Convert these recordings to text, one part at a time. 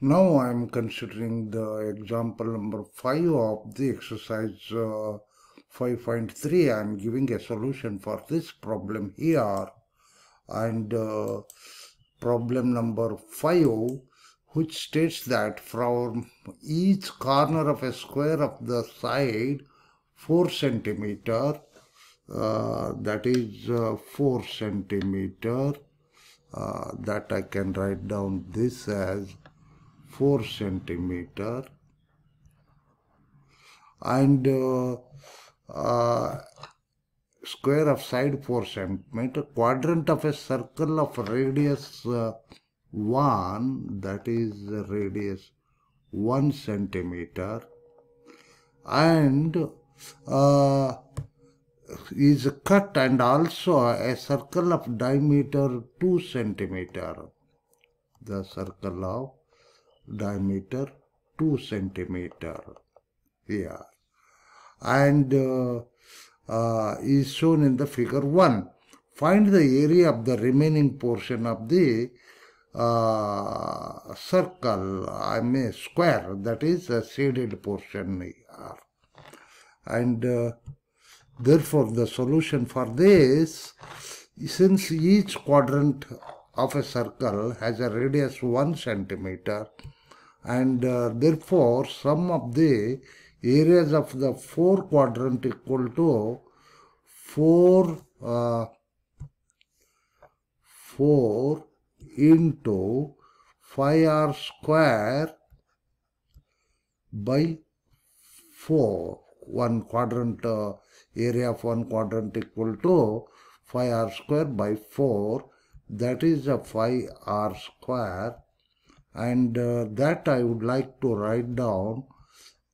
Now I am considering the example number 5 of the exercise uh, 5.3. I am giving a solution for this problem here and uh, problem number 5 which states that from each corner of a square of the side 4 centimeter uh, that is uh, 4 centimeter uh, that I can write down this as 4 centimeter and uh, uh, square of side 4 centimeter quadrant of a circle of radius uh, 1 that is radius 1 centimeter and uh, is cut and also a circle of diameter 2 centimeter the circle of diameter 2 centimeter here and uh, uh, is shown in the figure 1. Find the area of the remaining portion of the uh, circle, I mean square, that is a uh, shaded portion here. And uh, therefore the solution for this, since each quadrant of a circle has a radius 1 centimeter and uh, therefore sum of the areas of the four quadrant equal to 4 uh, 4 into 5r square by 4 one quadrant uh, area of one quadrant equal to 5r square by 4 that is a phi r square and uh, that I would like to write down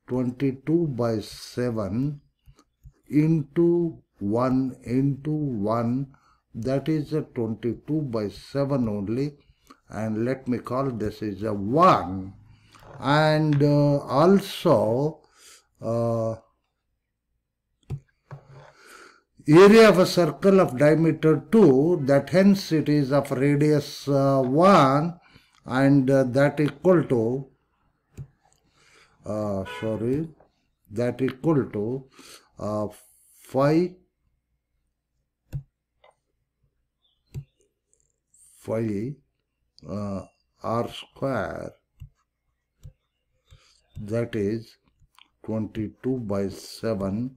22 by 7 into 1 into 1 that is a 22 by 7 only and let me call this is a 1 and uh, also uh, area of a circle of diameter 2 that hence it is of radius uh, 1 and uh, that equal to uh, sorry that equal to uh, phi phi uh, r square that is 22 by 7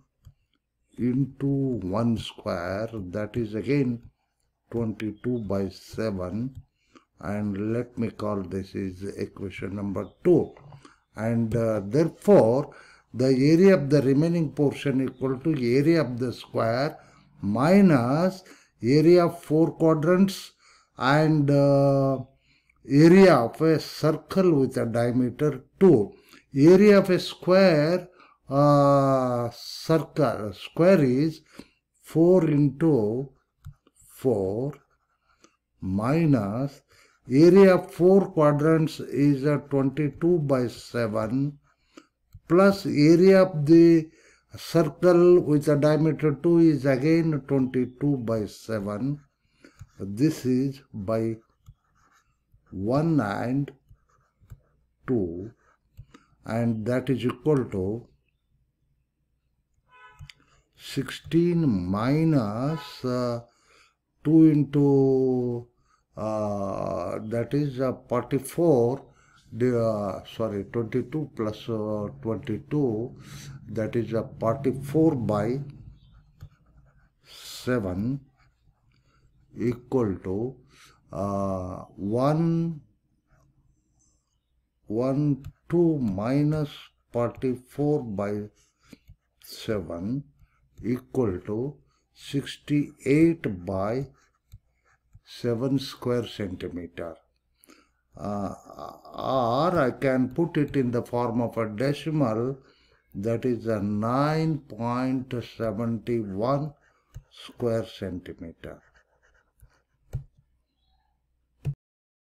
into 1 square that is again 22 by 7 and let me call this is equation number 2 and uh, therefore the area of the remaining portion equal to area of the square minus area of four quadrants and uh, area of a circle with a diameter 2 area of a square a circle square is 4 into 4 minus area of 4 quadrants is uh, 22 by 7 plus area of the circle with a diameter 2 is again 22 by 7 this is by 1 and 2 and that is equal to 16 minus uh, 2 into uh, that is uh, 44 the uh, sorry 22 plus, uh, 22 that is uh, 44 by 7 equal to uh, 1 1 2 minus 44 by 7 equal to 68 by 7 square centimeter uh, or I can put it in the form of a decimal that is a 9.71 square centimeter.